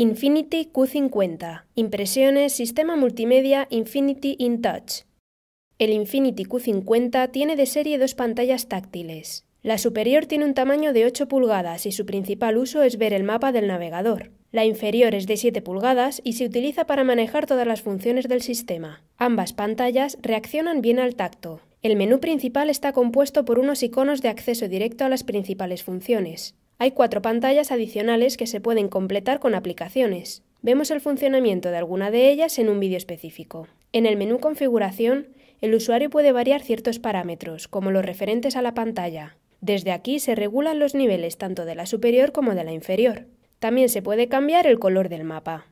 Infinity Q50. Impresiones Sistema Multimedia Infinity in Touch. El Infinity Q50 tiene de serie dos pantallas táctiles. La superior tiene un tamaño de 8 pulgadas y su principal uso es ver el mapa del navegador. La inferior es de 7 pulgadas y se utiliza para manejar todas las funciones del sistema. Ambas pantallas reaccionan bien al tacto. El menú principal está compuesto por unos iconos de acceso directo a las principales funciones. Hay cuatro pantallas adicionales que se pueden completar con aplicaciones. Vemos el funcionamiento de alguna de ellas en un vídeo específico. En el menú Configuración, el usuario puede variar ciertos parámetros, como los referentes a la pantalla. Desde aquí se regulan los niveles tanto de la superior como de la inferior. También se puede cambiar el color del mapa.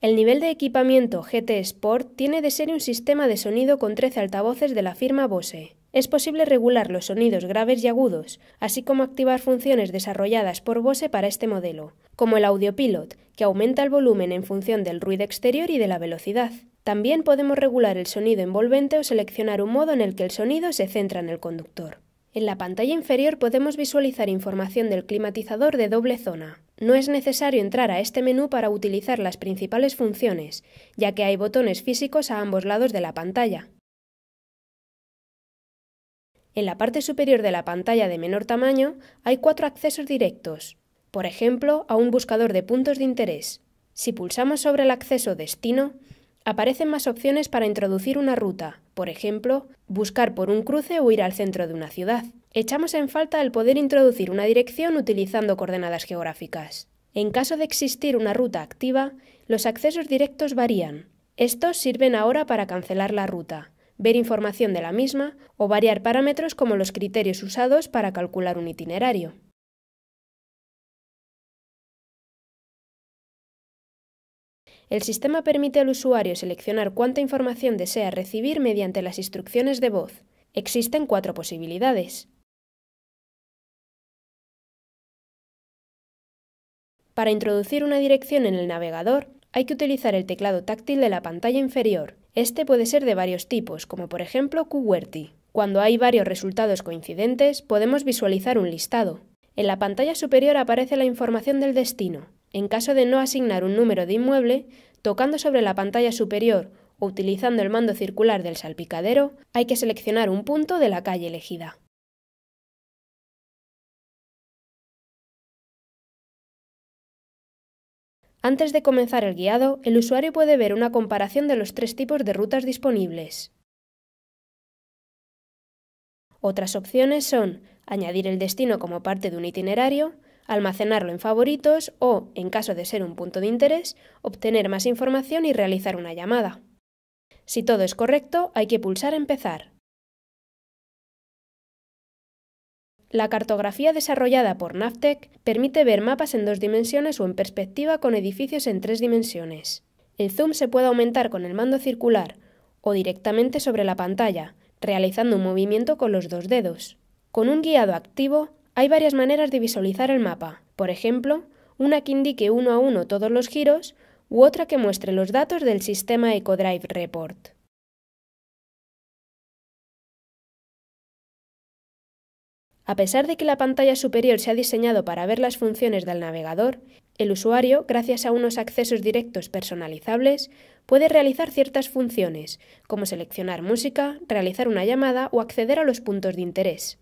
El nivel de equipamiento GT Sport tiene de ser un sistema de sonido con 13 altavoces de la firma Bose, es posible regular los sonidos graves y agudos, así como activar funciones desarrolladas por Bose para este modelo, como el Pilot, que aumenta el volumen en función del ruido exterior y de la velocidad. También podemos regular el sonido envolvente o seleccionar un modo en el que el sonido se centra en el conductor. En la pantalla inferior podemos visualizar información del climatizador de doble zona. No es necesario entrar a este menú para utilizar las principales funciones, ya que hay botones físicos a ambos lados de la pantalla. En la parte superior de la pantalla de menor tamaño hay cuatro accesos directos, por ejemplo, a un buscador de puntos de interés. Si pulsamos sobre el acceso destino, aparecen más opciones para introducir una ruta, por ejemplo, buscar por un cruce o ir al centro de una ciudad. Echamos en falta el poder introducir una dirección utilizando coordenadas geográficas. En caso de existir una ruta activa, los accesos directos varían. Estos sirven ahora para cancelar la ruta ver información de la misma o variar parámetros como los criterios usados para calcular un itinerario. El sistema permite al usuario seleccionar cuánta información desea recibir mediante las instrucciones de voz. Existen cuatro posibilidades. Para introducir una dirección en el navegador, hay que utilizar el teclado táctil de la pantalla inferior. Este puede ser de varios tipos, como por ejemplo QWERTY. Cuando hay varios resultados coincidentes, podemos visualizar un listado. En la pantalla superior aparece la información del destino. En caso de no asignar un número de inmueble, tocando sobre la pantalla superior o utilizando el mando circular del salpicadero, hay que seleccionar un punto de la calle elegida. Antes de comenzar el guiado, el usuario puede ver una comparación de los tres tipos de rutas disponibles. Otras opciones son añadir el destino como parte de un itinerario, almacenarlo en favoritos o, en caso de ser un punto de interés, obtener más información y realizar una llamada. Si todo es correcto, hay que pulsar Empezar. La cartografía desarrollada por Navtec permite ver mapas en dos dimensiones o en perspectiva con edificios en tres dimensiones. El zoom se puede aumentar con el mando circular o directamente sobre la pantalla, realizando un movimiento con los dos dedos. Con un guiado activo hay varias maneras de visualizar el mapa, por ejemplo, una que indique uno a uno todos los giros u otra que muestre los datos del sistema EcoDrive Report. A pesar de que la pantalla superior se ha diseñado para ver las funciones del navegador, el usuario, gracias a unos accesos directos personalizables, puede realizar ciertas funciones, como seleccionar música, realizar una llamada o acceder a los puntos de interés.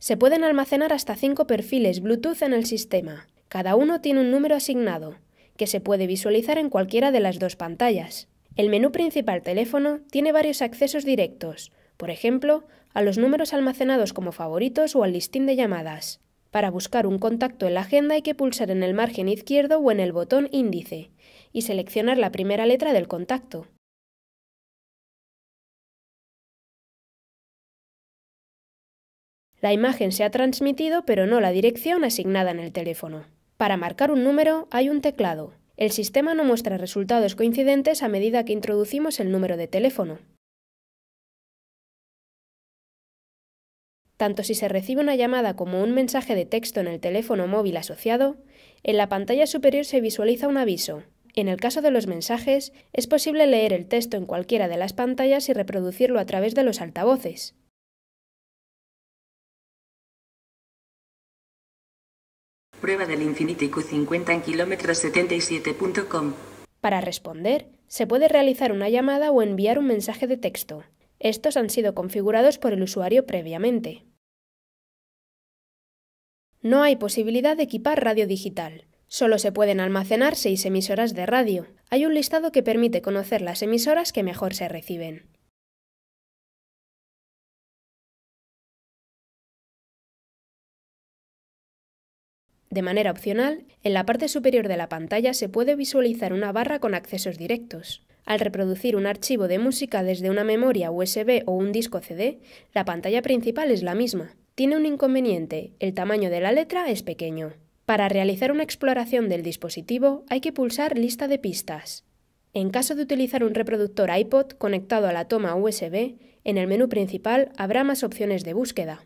Se pueden almacenar hasta cinco perfiles Bluetooth en el sistema. Cada uno tiene un número asignado, que se puede visualizar en cualquiera de las dos pantallas. El menú principal teléfono tiene varios accesos directos, por ejemplo, a los números almacenados como favoritos o al listín de llamadas. Para buscar un contacto en la agenda hay que pulsar en el margen izquierdo o en el botón índice y seleccionar la primera letra del contacto. La imagen se ha transmitido pero no la dirección asignada en el teléfono. Para marcar un número hay un teclado. El sistema no muestra resultados coincidentes a medida que introducimos el número de teléfono. Tanto si se recibe una llamada como un mensaje de texto en el teléfono móvil asociado, en la pantalla superior se visualiza un aviso. En el caso de los mensajes, es posible leer el texto en cualquiera de las pantallas y reproducirlo a través de los altavoces. Prueba del Infinity Q50 en kilómetros 77.com. Para responder, se puede realizar una llamada o enviar un mensaje de texto. Estos han sido configurados por el usuario previamente. No hay posibilidad de equipar radio digital. Solo se pueden almacenar seis emisoras de radio. Hay un listado que permite conocer las emisoras que mejor se reciben. De manera opcional, en la parte superior de la pantalla se puede visualizar una barra con accesos directos. Al reproducir un archivo de música desde una memoria USB o un disco CD, la pantalla principal es la misma. Tiene un inconveniente, el tamaño de la letra es pequeño. Para realizar una exploración del dispositivo hay que pulsar Lista de pistas. En caso de utilizar un reproductor iPod conectado a la toma USB, en el menú principal habrá más opciones de búsqueda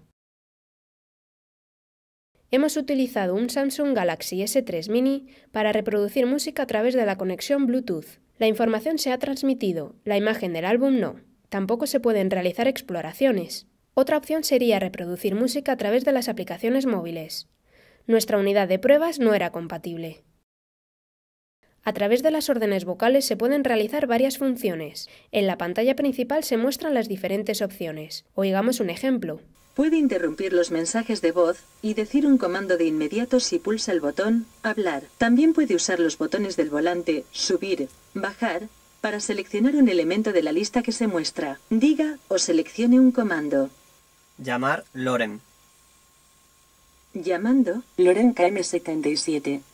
hemos utilizado un Samsung Galaxy S3 Mini para reproducir música a través de la conexión Bluetooth. La información se ha transmitido, la imagen del álbum no. Tampoco se pueden realizar exploraciones. Otra opción sería reproducir música a través de las aplicaciones móviles. Nuestra unidad de pruebas no era compatible. A través de las órdenes vocales se pueden realizar varias funciones. En la pantalla principal se muestran las diferentes opciones. Oigamos un ejemplo. Puede interrumpir los mensajes de voz y decir un comando de inmediato si pulsa el botón Hablar. También puede usar los botones del volante Subir, Bajar para seleccionar un elemento de la lista que se muestra. Diga o seleccione un comando. Llamar Loren. Llamando Loren KM77.